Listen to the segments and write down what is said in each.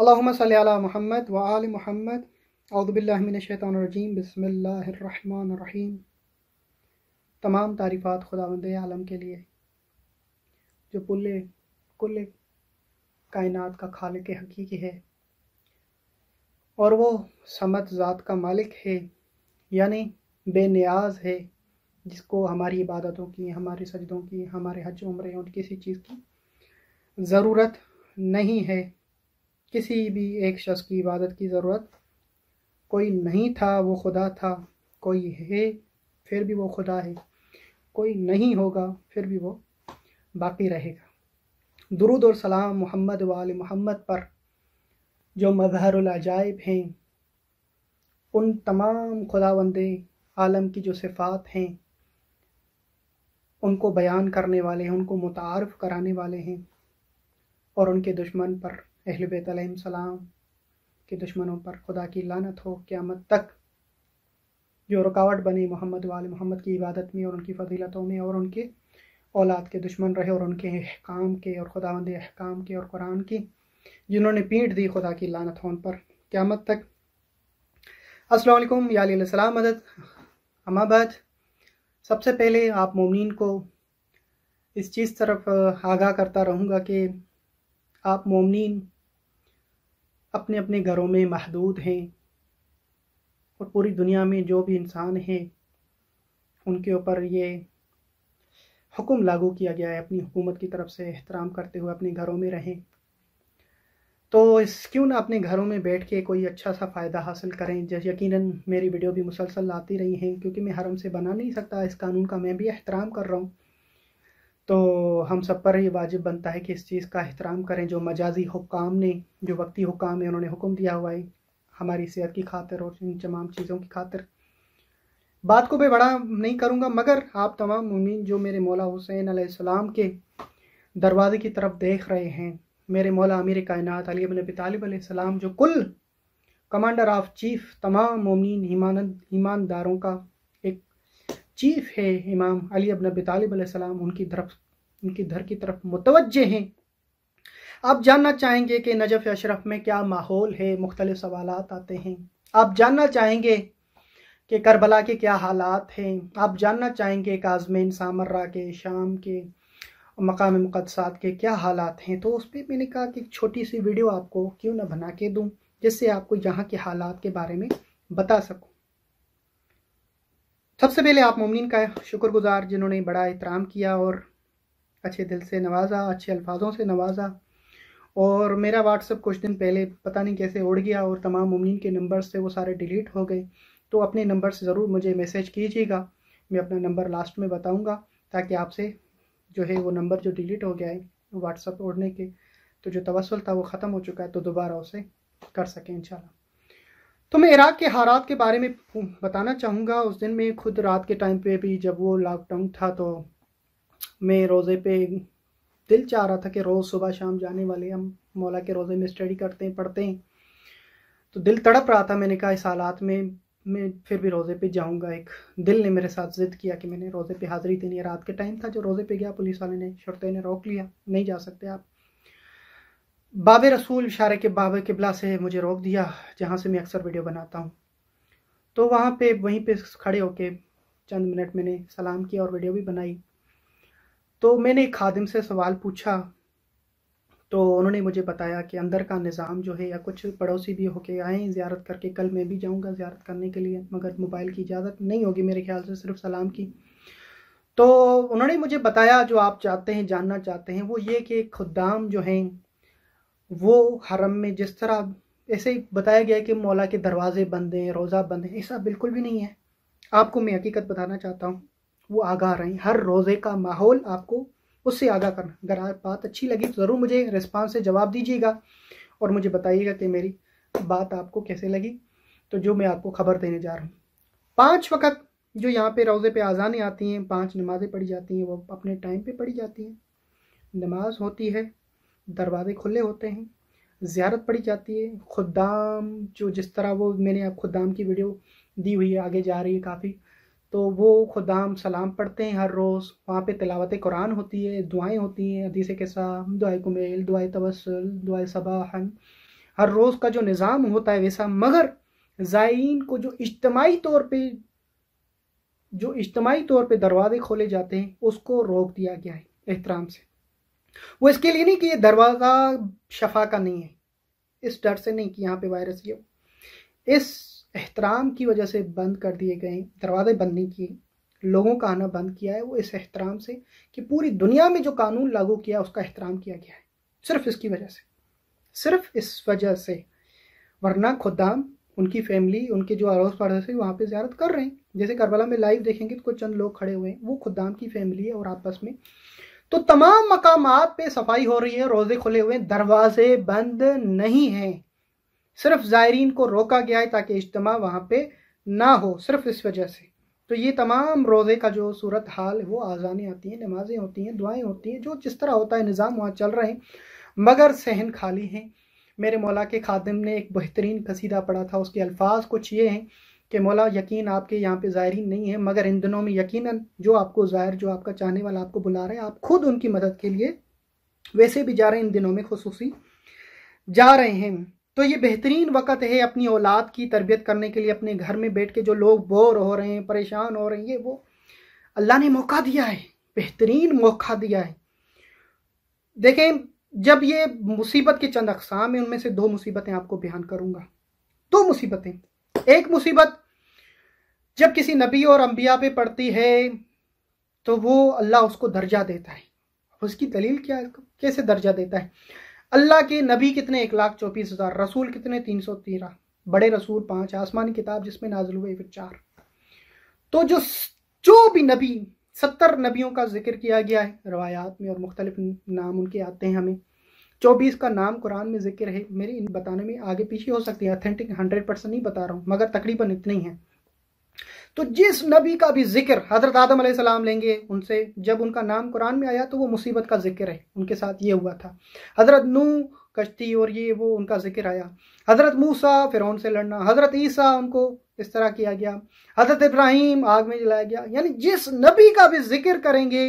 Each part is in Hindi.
अल्लाम सल महमद व आल महमद अउदबिल्लिनशैतरजीम बसमीम तमाम तारीफ़ात खुदावंद आलम के लिए जो पुल्ले कुल कायनात का खालिक हकीकी है और वो समत ज़ात का मालिक है यानी बेनियाज है जिसको हमारी इबादतों की हमारे सजदों की हमारे हज उम्र और किसी चीज़ की ज़रूरत नहीं है किसी भी एक शख्स की इबादत की ज़रूरत कोई नहीं था वो खुदा था कोई है फिर भी वो खुदा है कोई नहीं होगा फिर भी वो बाकी रहेगा दरुद और सलाम मोहम्मद वाल मोहम्मद पर जो मजहरजायब हैं उन तमाम खुदा खुदावंद आलम की जो सिफ़ात हैं उनको बयान करने वाले हैं उनको मुतारफ़ कराने वाले हैं और उनके दुश्मन पर अहल बैत सलाम के दुश्मनों पर खुदा की लानत हो क़्यामत तक जो रुकावट बनी मोहम्मद वाल मोहम्मद की इबादत में और उनकी फजीलतों में और उनके औलाद के दुश्मन रहे और उनके अहकाम के और खुदावंद अहकाम के और कुरान की जिन्होंने पीट दी खुदा की लानत हो उन पर क़्यामत तक असलकुम यालाम मदद अमाबाद सबसे पहले आप ममिन को इस चीज़ तरफ आगाह करता रहूँगा कि आप ममिन अपने अपने घरों में महदूद हैं और पूरी दुनिया में जो भी इंसान हैं उनके ऊपर ये हुक्म लागू किया गया है अपनी हुकूमत की तरफ से एहतराम करते हुए अपने घरों में रहें तो इस क्यों ना अपने घरों में बैठ के कोई अच्छा सा फ़ायदा हासिल करें जैसे यकीनन मेरी वीडियो भी मुसलसल आती रही हैं क्योंकि मैं हरम से बना नहीं सकता इस कानून का मैं भी एहतराम कर रहा हूँ तो हम सब पर ये वाजिब बनता है कि इस चीज़ का एहतराम करें जो मजाजी हुकाम ने जो वक्ती हुकाम है उन्होंने हुक्म दिया हुआ है हमारी सेहत की खातिर और इन तमाम चीज़ों की खातिर बात को मैं बड़ा नहीं करूँगा मगर आप तमाम उम्मीद जो मेरे मौला हुसैन आसमाम के दरवाज़े की तरफ देख रहे हैं मेरे मौला अमीर कायनत अली अबी तालब जो कुल कमांडर ऑफ चीफ तमाम ममिन ईमान ईमानदारों का चीफ है इमाम अली अब नबी तालब उनकी तरफ उनकी धर की तरफ मुतवजह हैं आप जानना चाहेंगे कि नजफ़ अशरफ में क्या माहौल है मुख्तलिफ सवाल आते हैं आप जानना चाहेंगे कि करबला के क्या हालात हैं आप जानना चाहेंगे काजमिन सामर्रा के शाम के मकाम मुकदसात के क्या हालात हैं तो उस पर मैंने कहा कि एक छोटी सी वीडियो आपको क्यों ना बना के दूँ जिससे आपको यहाँ के हालात के बारे में बता सकूँ सबसे पहले आप मुमिन का शुक्रगुजार जिन्होंने बड़ा एहतराम किया और अच्छे दिल से नवाजा अच्छे अल्फाजों से नवाजा और मेरा व्हाट्सअप कुछ दिन पहले पता नहीं कैसे उड़ गया और तमाम मुमिन के नंबर थे वो सारे डिलीट हो गए तो अपने नंबर से ज़रूर मुझे मैसेज कीजिएगा मैं अपना नंबर लास्ट में बताऊँगा ताकि आपसे जो है वो नंबर जो डिलीट हो गया है व्हाट्सअप उड़ने के तो जो तवसल था वो ख़त्म हो चुका है तो दोबारा उसे कर सकें इंशाल्लाह तो मैं इराक के हालात के बारे में बताना चाहूँगा उस दिन मैं खुद रात के टाइम पे भी जब वो लॉकडाउन था तो मैं रोज़े पे दिल चाह रहा था कि रोज़ सुबह शाम जाने वाले हम मौला के रोज़े में स्टडी करते हैं पढ़ते हैं तो दिल तड़प रहा था मैंने कहा इस हालात में मैं फिर भी रोज़े पे जाऊंगा एक दिल ने मेरे साथ ज़िद किया कि मैंने रोज़े पे हाज़िरी देनी है रात के टाइम था जो रोज़े पे गया पुलिस वाले ने शर्ते ने रोक लिया नहीं जा सकते आप बाब रसूल इशारे के बाबे किबला से मुझे रोक दिया जहाँ से मैं अक्सर वीडियो बनाता हूँ तो वहाँ पे वहीं पे खड़े होके चंद मिनट मैंने सलाम किया और वीडियो भी बनाई तो मैंने एक खादिम से सवाल पूछा तो उन्होंने मुझे बताया कि अंदर का निज़ाम जो है या कुछ पड़ोसी भी होके आए ज़्यारत करके कल मैं भी जाऊँगा ज़्यारत करने के लिए मगर मोबाइल की इजाज़त नहीं होगी मेरे ख्याल से सिर्फ सलाम की तो उन्होंने मुझे बताया जो आप चाहते हैं जानना चाहते हैं वो ये कि खुदाम जो हैं वो हरम में जिस तरह ऐसे ही बताया गया है कि मौला के दरवाजे बंद हैं रोज़ा बंद हैं ऐसा बिल्कुल भी नहीं है आपको मैं हकीकत बताना चाहता हूँ वो आगाह रहें हर रोज़े का माहौल आपको उससे आगाह करना अगर आप बात अच्छी लगी तो ज़रूर मुझे रिस्पॉन्स से जवाब दीजिएगा और मुझे बताइएगा कि मेरी बात आपको कैसे लगी तो जो मैं आपको खबर देने जा रहा हूँ पाँच वक्त जो यहाँ पे रोज़े पे आज़ानें आती हैं पांच नमाज़ें पढ़ी जाती हैं वो अपने टाइम पे पढ़ी जाती हैं नमाज होती है दरवाजे खुले होते हैं ज़्यारत पड़ी जाती है खुदाम जो जिस तरह वो मैंने आप खुदाम की वीडियो दी हुई है आगे जा रही है काफ़ी तो वो खुदाम सलाम पढ़ते हैं हर रोज़ वहाँ पे तलावत कुरान होती है दुआएं होती हैं हदीस के साथ दुआ कुमेल दुआ तबसल दुआ सबाहन हर रोज़ का जो निज़ाम होता है वैसा मगर ज़ायन को जो इज्तमाही तौर पे जो इज्तमाही तौर पे दरवाजे खोले जाते हैं उसको रोक दिया गया है एहतराम से वो इसके लिए नहीं कि ये दरवाज़ा शफा का नहीं है इस डर से नहीं कि यहाँ पे वायरस ये इस एहतराम की वजह से बंद कर दिए गए दरवाजे बंद नहीं किए लोगों का आना बंद किया है वो इस एहतराम से कि पूरी दुनिया में जो कानून लागू किया उसका एहतराम किया गया है सिर्फ इसकी वजह से सिर्फ इस वजह से वरना खुदाम उनकी फैमिली उनके जो अड़ोस पड़ोस है वहाँ पे ज्यारत कर रहे हैं जैसे करबला में लाइव देखेंगे तो कुछ चंद लोग खड़े हुए हैं वो खुदाम की फैमिली है और आपस में तो तमाम मकाम पे सफाई हो रही है रोजे खुले हुए दरवाजे बंद नहीं हैं सिर्फ ज़ायरीन को रोका गया है ताकि इज्तम वहाँ पे ना हो सिर्फ इस वजह से तो ये तमाम रोज़े का जो सूरत हाल है वो आज़ानें आती हैं नमाज़ें होती हैं दुआएं होती हैं जो जिस तरह होता है निज़ाम वहाँ चल रहे हैं मगर सहन खाली हैं मेरे मौला के खादम ने एक बेहतरीन कसीदा पढ़ा था उसके अल्फाज कुछ ये हैं कि मौला यकीन आपके यहाँ पे ज़ाहिर नहीं है मगर इन दिनों में यकीन जो आपको ज़ाहिर जो आपका चाहने वाला आपको बुला रहे हैं आप खुद उनकी मदद के लिए वैसे भी जा रहे हैं इन दिनों में खसूसी जा रहे हैं तो ये बेहतरीन वक़्त है अपनी औलाद की तरबियत करने के लिए अपने घर में बैठ के जो लोग बोर हो रहे हैं परेशान हो रहे हैं ये वो अल्लाह ने मौका दिया है बेहतरीन मौका दिया है देखें जब ये मुसीबत के चंद अकसाम है उनमें से दो मुसीबतें आपको बयान करूँगा दो मुसीबतें एक मुसीबत जब किसी नबी और अम्बिया पे पड़ती है तो वो अल्लाह उसको दर्जा देता है उसकी दलील क्या कैसे दर्जा देता है अल्लाह के नबी कितने एक लाख चौबीस हज़ार रसूल कितने तीन सौ तेरह बड़े रसूल पाँच आसमानी किताब जिसमें नाजुल हुए फिर चार तो जो जो भी नबी सत्तर नबियों का जिक्र किया गया है रवायात में और मुख्तलिफ नाम उनके आते हैं हमें चौबीस का नाम कुरान में जिक्र है मेरी इन बताने में आगे पीछे हो सकती है अथेंटिक हंड्रेड परसेंट नहीं बता रहा हूँ मगर तकरीबन इतने ही हैं तो जिस नबी का भी जिक्र हजरत आदम सलाम लेंगे उनसे जब उनका नाम कुरान में आया तो वो मुसीबत का जिक्र है उनके साथ ये हुआ था हजरत नू कश्ती और ये वो उनका जिक्र आया हजरत मूसा फिर से लड़ना हजरत ईसा उनको इस तरह किया गया हजरत इब्राहिम आग में जलाया गया यानी जिस नबी का भी जिक्र करेंगे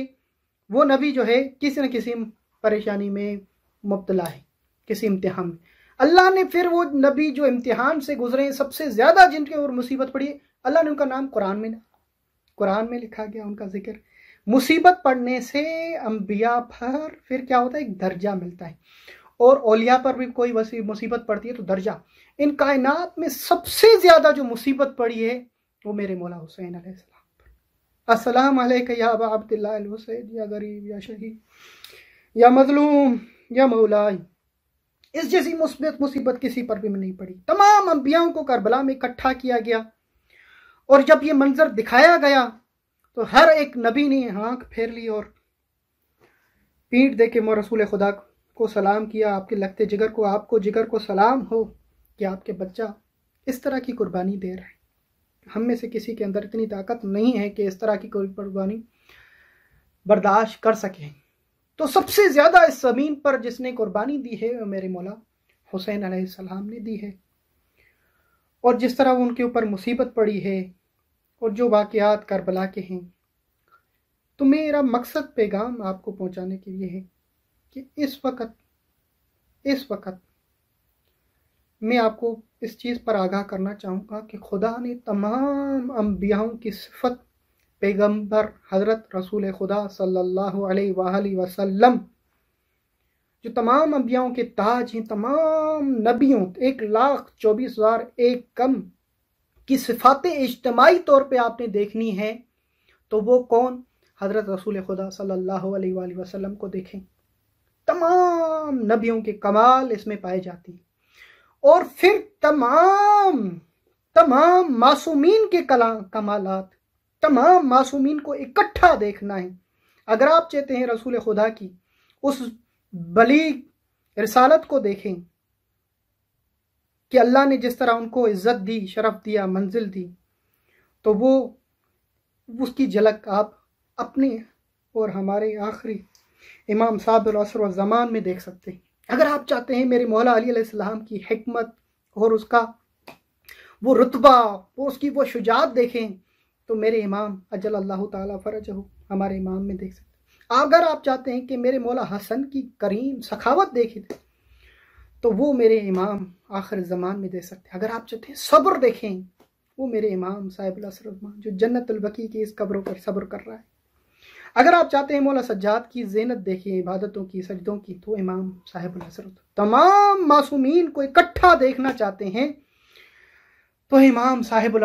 वो नबी जो है किसी न किसी परेशानी में मुबतला है किसी इम्तहान में अल्लाह ने फिर वो नबी जो इम्तिहान से गुजरे सबसे ज़्यादा जिनके और मुसीबत पड़ी अल्लाह ने उनका नाम कुरान में कुरान में लिखा गया उनका जिक्र मुसीबत पढ़ने से अम्बिया पर फिर क्या होता है एक दर्जा मिलता है और ओलिया पर भी कोई वसी मुसीबत पड़ती है तो दर्जा इन कायनात में सबसे ज़्यादा जो मुसीबत पड़ी है वो मेरे मौला हुसैन आसलाम पर या या गरीब या शहीद या मजलूम या मौलाई इस जैसी मुसीबत मुसीबत किसी पर भी नहीं पड़ी तमाम अम्बियाओं को करबला में इकट्ठा किया गया और जब ये मंजर दिखाया गया तो हर एक नबी ने आंख फेर ली और पीठ दे के मो रसूल खुदा को सलाम किया आपके लगते जिगर को आपको जिगर को सलाम हो कि आपके बच्चा इस तरह की कुर्बानी दे रहे हम में से किसी के अंदर इतनी ताकत नहीं है कि इस तरह की कोई कुर्बानी बर्दाश्त कर सकें तो सबसे ज़्यादा इस ज़मीन पर जिसने कुर्बानी दी है मेरे मौला हुसैन सलाम ने दी है और जिस तरह उनके ऊपर मुसीबत पड़ी है और जो वाकयात करबला के हैं तो मेरा मकसद पैगाम आपको पहुंचाने के लिए है कि इस वक्त इस वक्त मैं आपको इस चीज़ पर आगाह करना चाहूँगा कि खुदा ने तमाम अम्बियाओं की सिफत पैगंबर हज़रत रसूल खुदा सल्लल्लाहु अलैहि वसल्लम जो तमाम अम्बियाओं के ताज हैं तमाम नबियों एक लाख चौबीस हज़ार एक कम की सिफात इज्तमाही तौर पे आपने देखनी है तो वो कौन हज़रत रसूल खुदा सल्लल्लाहु अलैहि वसल्लम को देखें तमाम नबियों के कमाल इसमें पाए जाते हैं और फिर तमाम तमाम मासूमीन के कला कमाल तमाम मासूमीन को इकट्ठा देखना है अगर आप चाहते हैं रसूल खुदा की उस बलीग रसालत को देखें कि अल्लाह ने जिस तरह उनको इज़्ज़त दी शरफ दिया मंजिल दी तो वो उसकी झलक आप अपने और हमारे आखिरी इमाम साहब ज़मान में देख सकते हैं अगर आप चाहते हैं मेरे मौला अलीम की हमत और उसका वो रुतबा वो उसकी वो शुजात देखें तो मेरे इमाम अजल अल्लाह ताला फरज हो हमारे इमाम में देख सकते अगर आप चाहते हैं कि मेरे मौला हसन की करीम सखावत देखी दे तो वो मेरे इमाम आखिर ज़मान में दे सकते हैं अगर आप चाहते हैं सब्र देखें वो मेरे इमाम साहिबुल्लासरमान जो जन्नतलबकी की इस कब्रों पर सब्र कर रहा है अगर आप चाहते हैं मौला सज्जाद की जेनत देखें इबादतों की सजदों की तो इमाम साहिब हसरत तमाम मासूमीन को इकट्ठा देखना चाहते हैं तो इमाम साहिब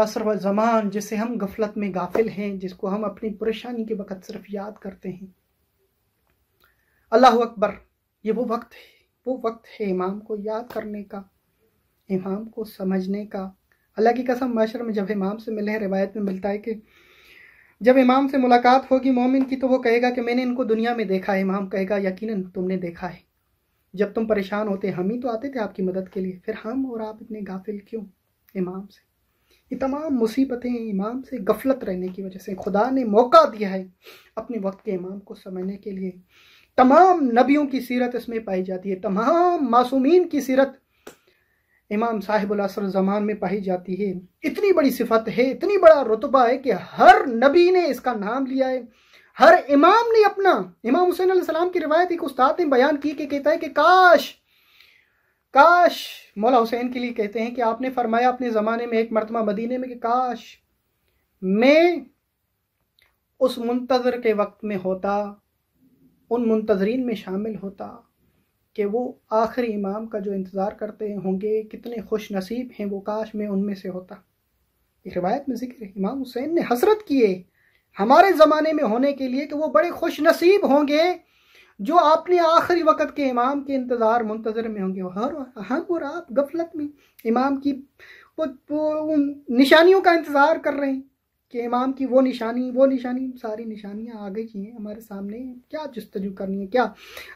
जमान जिसे हम गफलत में गाफिल हैं जिसको हम अपनी परेशानी के वक़्त सिर्फ याद करते हैं अल्लाह अकबर ये वो वक्त है वो वक्त है इमाम को याद करने का इमाम को समझने का अल्लाह की कसम मशर में जब इमाम से मिले रिवायत में मिलता है कि जब इमाम से मुलाकात होगी मोमिन की तो वो कहेगा कि मैंने इनको दुनिया में देखा है इमाम कहेगा यकीनन तुमने देखा है जब तुम परेशान होते हम ही तो आते थे आपकी मदद के लिए फिर हम और आप इतने गाफिल क्यों इमाम से ये तमाम मुसीबतें इमाम से गफलत रहने की वजह से खुदा ने मौका दिया है अपने वक्त के इमाम को समझने के लिए तमाम नबियों की सीरत इसमें पाई जाती है तमाम मासूमीन की सीरत इमाम साहिब जमान में पाई जाती है इतनी बड़ी सिफत है इतनी बड़ा रुतबा है कि हर नबी ने इसका नाम लिया है हर इमाम ने अपना इमाम हुसैन सलाम की रिवायत एक उस्ताद ने बयान की कि कहता है कि काश काश मौला हुसैन के लिए कहते हैं कि आपने फरमाया अपने ज़माने में एक मरतमा मदीने में कि काश मैं उस मुंतज़र के वक्त में होता उन मुंतजरीन में शामिल होता कि वो आखिरी इमाम का जो इंतज़ार करते होंगे कितने खुश नसीब हैं वो काश में उनमें से होता एक रिवायत में जिक्र इमाम हुसैन ने हसरत किए हमारे ज़माने में होने के लिए कि वो बड़े खुश नसीब होंगे जो आपने आखिरी वक्त के इमाम के इंतज़ार मुंतज़र में होंगे हर हम और आप गफलत में इमाम की वो, वो निशानियों का इंतज़ार कर रहे हैं कि इमाम की वो निशानी वो निशानी सारी निशानियाँ आ गई हैं हमारे सामने क्या जस्तजू करनी है क्या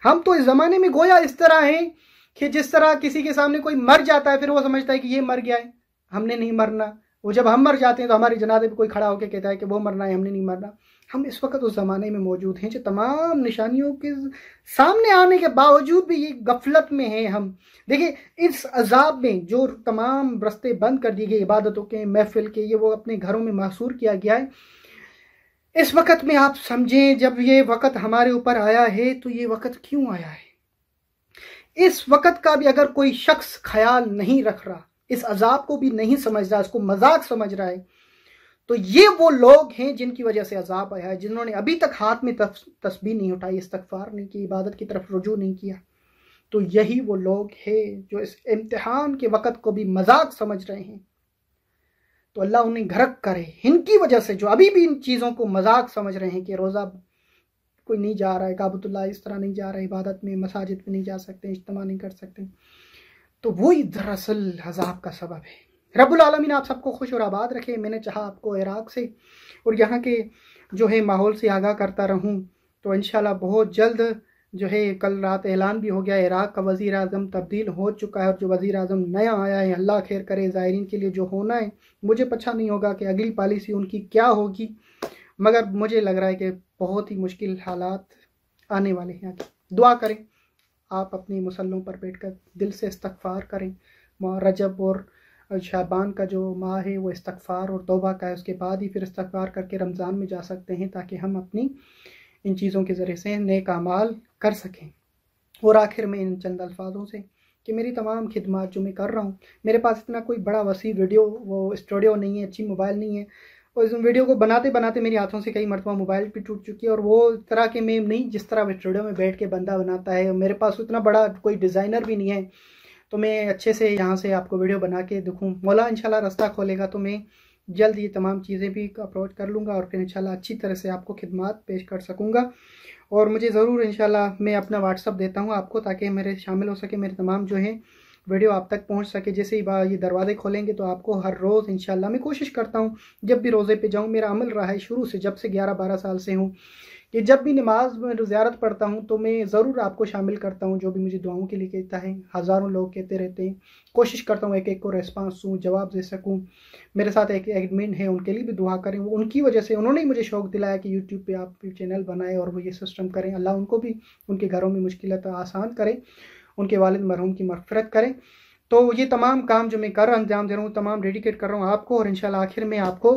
हम तो इस ज़माने में गोया इस तरह हैं कि जिस तरह किसी के सामने कोई मर जाता है फिर वो समझता है कि ये मर गया है हमने नहीं मरना वो जब हम मर जाते हैं तो हमारी जनाजे पर कोई खड़ा होकर कहता है कि वो मरना है हमने नहीं मरना हम इस वक्त उस ज़माने में मौजूद हैं जो तमाम निशानियों के सामने आने के बावजूद भी ये गफलत में हैं हम देखिए इस अजाब में जो तमाम रस्ते बंद कर दिए गए इबादतों के महफिल के ये वो अपने घरों में महसूर किया गया है इस वक्त में आप समझें जब ये वक्त हमारे ऊपर आया है तो ये वक्त क्यों आया है इस वक्त का भी अगर कोई शख्स ख्याल नहीं रख रहा इस अजाब को भी नहीं समझ रहा इसको मजाक समझ रहा है तो ये वो लोग हैं जिनकी वजह से अजाब आया है जिन्होंने अभी तक हाथ में तस्बी नहीं उठाई इस्तफार नहीं की इबादत की तरफ रुजू नहीं किया तो यही वो लोग हैं जो इस इम्तहान के वक़्त को भी मजाक समझ रहे हैं तो अल्लाह उन्हें घरक करे इनकी वजह से जो अभी भी इन चीज़ों को मजाक समझ रहे हैं कि रोज़ा कोई नहीं जा रहा है काबतुल्ला इस तरह नहीं जा रहा है इबादत में मसाजिद में नहीं जा सकते इज्तम नहीं कर सकते तो वही दरअसल अजाब का सबब है रबुल आलमीन आप सबको खुश और आबाद रखे मैंने चाहा आपको इराक से और यहाँ के जो है माहौल से आगाह करता रहूँ तो इन बहुत जल्द जो है कल रात ऐलान भी हो गया इराक़ का वज़ी अजम तब्दील हो चुका है और जो वज़ी अजम नया आया है अल्लाह खैर करे ज़ायरीन के लिए जो होना है मुझे पता नहीं होगा कि अगली पॉलिसी उनकी क्या होगी मगर मुझे लग रहा है कि बहुत ही मुश्किल हालात आने वाले हैं दुआ करें आप अपनी मसलों पर बैठ कर दिल से इस्तफ़ार करें रजब और शाबान का जो माह है वो इस्तफ़ार और तोबा का है उसके बाद ही फिर इस्तफ़ार करके रमज़ान में जा सकते हैं ताकि हम अपनी इन चीज़ों के ज़रिए से नए कामाल कर सकें और आखिर में इन चंद अल्फाजों से कि मेरी तमाम खिदमत जो मैं कर रहा हूँ मेरे पास इतना कोई बड़ा वसी वीडियो वो स्टूडियो नहीं है अच्छी मोबाइल नहीं है और इस वीडियो को बनाते बनाते मेरी हाथों से कई मरतबा मोबाइल भी टूट चुकी है और वो तरह के मेम नहीं जिस तरह स्टूडियो में बैठ के बंदा बनाता है मेरे पास उतना बड़ा कोई डिज़ाइनर भी नहीं है तो मैं अच्छे से यहाँ से आपको वीडियो बना के दिखूँ मौला इनशाला रास्ता खोलेगा तो मैं जल्द ये तमाम चीज़ें भी अप्रोच कर लूँगा और फिर शाला अच्छी तरह से आपको खिदमत पेश कर सकूँगा और मुझे ज़रूर इनशाला मैं अपना व्हाट्सअप देता हूँ आपको ताकि मेरे शामिल हो सके मेरे तमाम जो हैं वीडियो आप तक पहुंच सके जैसे ही ये दरवाजे खोलेंगे तो आपको हर रोज़ इन मैं कोशिश करता हूँ जब भी रोज़े पे जाऊँ मेरा अमल रहा है शुरू से जब से ग्यारह बारह साल से हूँ कि जब भी नमाज में ज़्यारत पढ़ता हूँ तो मैं ज़रूर आपको शामिल करता हूँ जो भी मुझे दुआओं के लिए कहता है हज़ारों लोग कहते रहते हैं कोशिश करता हूँ एक एक को रेस्पॉन्स दूँ जवाब दे सकूँ मेरे साथ एक एडमिन है उनके लिए भी दुआ करें वो उनकी वजह से उन्होंने ही मुझे शौक़ दिलाया कि यूट्यूब पर आप चैनल बनाएं और वो ये सिस्टम करें अल्लाह उनको भी उनके घरों में मुश्किल तो आसान करें उनके वाल मरहूम की मफ़रत करें तो ये तमाम काम जो मैं कर अंजाम दे रहा हूँ तमाम डेडिकेट कर रहा हूँ आपको और इन आखिर में आपको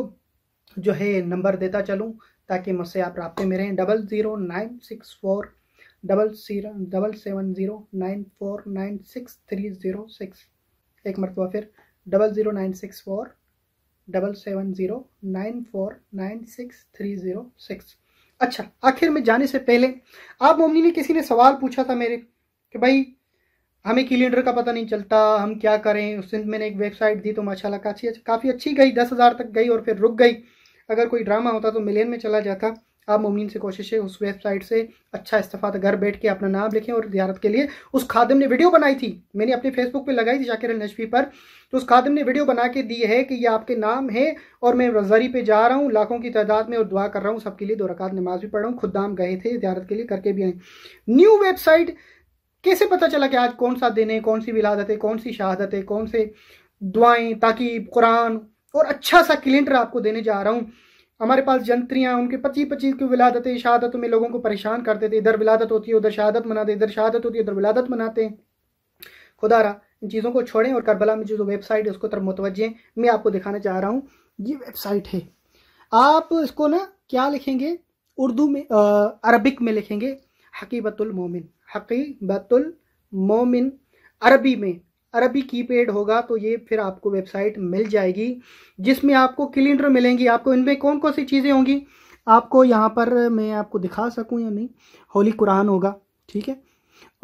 जो है नंबर देता चलूँ ताकि मुझसे आप रबते में रहें double zero nine six four double zero double seven zero nine four nine six three zero six एक मरतबा फिर double zero nine six four double seven zero nine four nine six three zero six अच्छा आखिर में जाने से पहले आप मोमिनी ने किसी ने सवाल पूछा था मेरे कि भाई हमें कैलेंडर का पता नहीं चलता हम क्या करें उससे मैंने एक वेबसाइट दी तो माशाल्लाह काफ़ी काफ़ी अच्छी गई दस हज़ार तक गई और फिर रुक गई अगर कोई ड्रामा होता तो मिलियन में चला जाता आप मोमिन से कोशिश है उस वेबसाइट से अच्छा इस्तीफा घर बैठ के अपना नाम लिखें और जियारत के लिए उस खादम ने वीडियो बनाई थी मैंने अपने फेसबुक पर लगाई थी जाकिर नशवी पर तो उस खादम ने वीडियो बना के दी है कि ये आपके नाम है और मैं रजारी पे जा रहा हूँ लाखों की तादाद में और दुआ कर रहा हूँ सबके लिए दो रकात नमाज भी पढ़ रहा हूँ खुद दाम गए थे जियारत के लिए करके भी आए न्यू वेबसाइट कैसे पता चला कि आज कौन सा दिन है कौन सी विलादत है कौन सी शहादत है कौन से दुआएं ताकि कुरान और अच्छा सा कैलेंडर आपको देने जा रहा हूँ हमारे पास जंत्रियाँ उनके पच्चीस पच्चीस की विलादतें शहादतों में लोगों को परेशान करते थे इधर विलादत होती है उधर शहादत मनाते इधर शहादत होती है उधर विलादत मनाते हैं खुदा रहा इन चीज़ों को छोड़ें और करबला में जो वेबसाइट है उसको तरफ मुतवजें मैं आपको दिखाना चाह रहा हूँ ये वेबसाइट है आप इसको ना क्या लिखेंगे उर्दू में आ, अरबिक में लिखेंगे हकीबतुल मोमिन बतुल मोमिन अरबी में अरबी कीपैड होगा तो ये फिर आपको वेबसाइट मिल जाएगी जिसमें आपको किलेंडर मिलेंगी आपको इनमें कौन कौन सी चीज़ें होंगी आपको यहाँ पर मैं आपको दिखा सकूँ या नहीं होली कुरान होगा ठीक है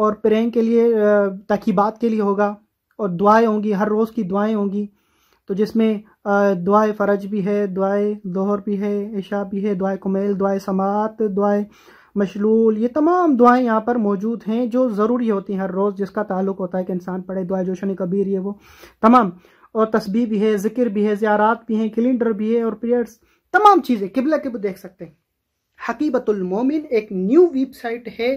और प्रेम के लिए तकीबात के लिए होगा और दुआएं होंगी हर रोज़ की दुआएं होंगी तो जिसमें दुआ फ़र्ज भी है दुआ दोहर भी है ऐशा भी है दुआ कुमेल दुआ समात दुआ मशलूल ये तमाम दुआएं यहाँ पर मौजूद हैं जो ज़रूरी होती हैं हर रोज़ जिसका ताल्लुक होता है कि इंसान पढ़े दुआ जोशन कबीर ये वो तमाम और तस्बी भी है जिक्र भी है ज्यारात भी हैं कैलेंडर भी है और प्रेयर्स तमाम चीज़ें किबला के देख सकते हैं हकीबतुलमोमिन एक न्यू वेबसाइट है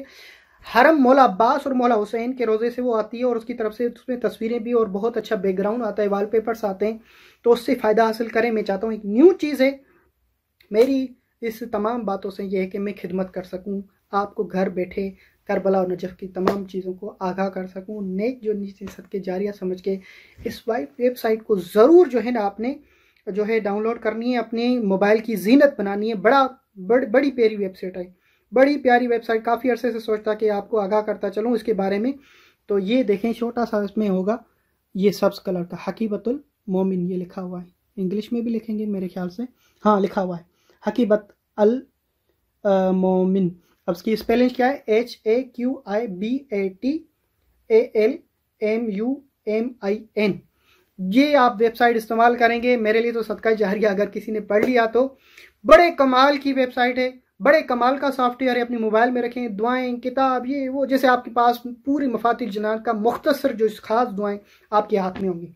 हरम मौला अब्बास और मौला हुसैन के रोज़े से वो आती है और उसकी तरफ से उसमें तस्वीरें भी और बहुत अच्छा बैकग्राउंड आता है पेपर्स आते हैं तो उससे फ़ायदा हासिल करें मैं चाहता हूँ एक न्यू चीज़ है मेरी इस तमाम बातों से यह है कि मैं खिदमत कर सकूँ आपको घर बैठे करबला और नजफ़ की तमाम चीज़ों को आगाह कर सकूँ नेक जो नीचे के जारिया समझ के इस वेबसाइट को ज़रूर जो है ना आपने जो है डाउनलोड करनी है अपने मोबाइल की जीनत बनानी है बड़ा बड़, बड़ी प्यारी वेबसाइट है बड़ी प्यारी वेबसाइट काफ़ी अरसे से सोचता कि आपको आगाह करता चलूँ इसके बारे में तो ये देखें छोटा सा इसमें होगा ये सब्स कलर का हकीबतुलमिन ये लिखा हुआ है इंग्लिश में भी लिखेंगे मेरे ख्याल से हाँ लिखा हुआ है हकीबत अल मोमिन अब इसकी स्पेलिंग क्या है H A Q I B A T A L M U M I N ये आप वेबसाइट इस्तेमाल करेंगे मेरे लिए तो सदका जहरिया अगर किसी ने पढ़ लिया तो बड़े कमाल की वेबसाइट है बड़े कमाल का सॉफ्टवेयर है अपने मोबाइल में रखें दुआएं किताब ये वो जैसे आपके पास पूरी मफातिल जनान का मुख्तसर जो खास दुआएं आपके हाथ में होंगी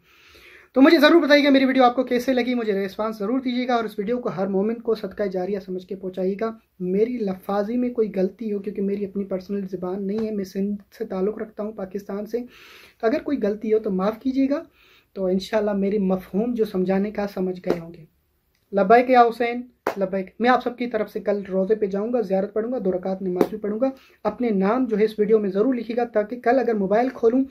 तो मुझे ज़रूर बताइएगा मेरी वीडियो आपको कैसे लगी मुझे रिस्पांस ज़रूर दीजिएगा और इस वीडियो को हर मोमेंट को सदका जारिया समझ के पहुँचाइएगा मेरी लफाजी में कोई गलती हो क्योंकि मेरी अपनी पर्सनल ज़बान नहीं है मैं सिंध से ताल्लुक़ रखता हूँ पाकिस्तान से तो अगर कोई गलती हो तो माफ़ कीजिएगा तो इन मेरी मफहूम जो समझाने का समझ गए होंगे लबैक या हुसैन लबैक मैं आप सबकी तरफ से कल रोज़े पे जाऊंगा ज्यारत पढ़ूंगा दो रकात नमाज भी पढ़ूंगा अपने नाम जो है इस वीडियो में ज़रूर लिखिएगा ताकि कल अगर मोबाइल खोलूँ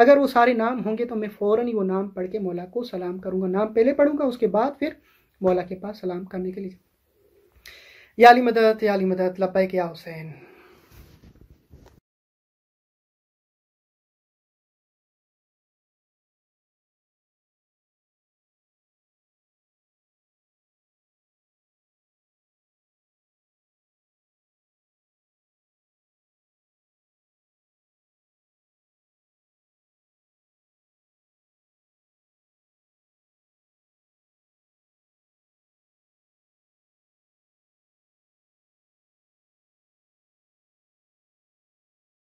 अगर वो सारे नाम होंगे तो मैं फ़ौर ही वो नाम पढ़ के मौला को सलाम करूँगा नाम पहले पढ़ूँगा उसके बाद फिर मौला के पास सलाम करने के लिए याली मदद याली मदद लपा क्या हुसैन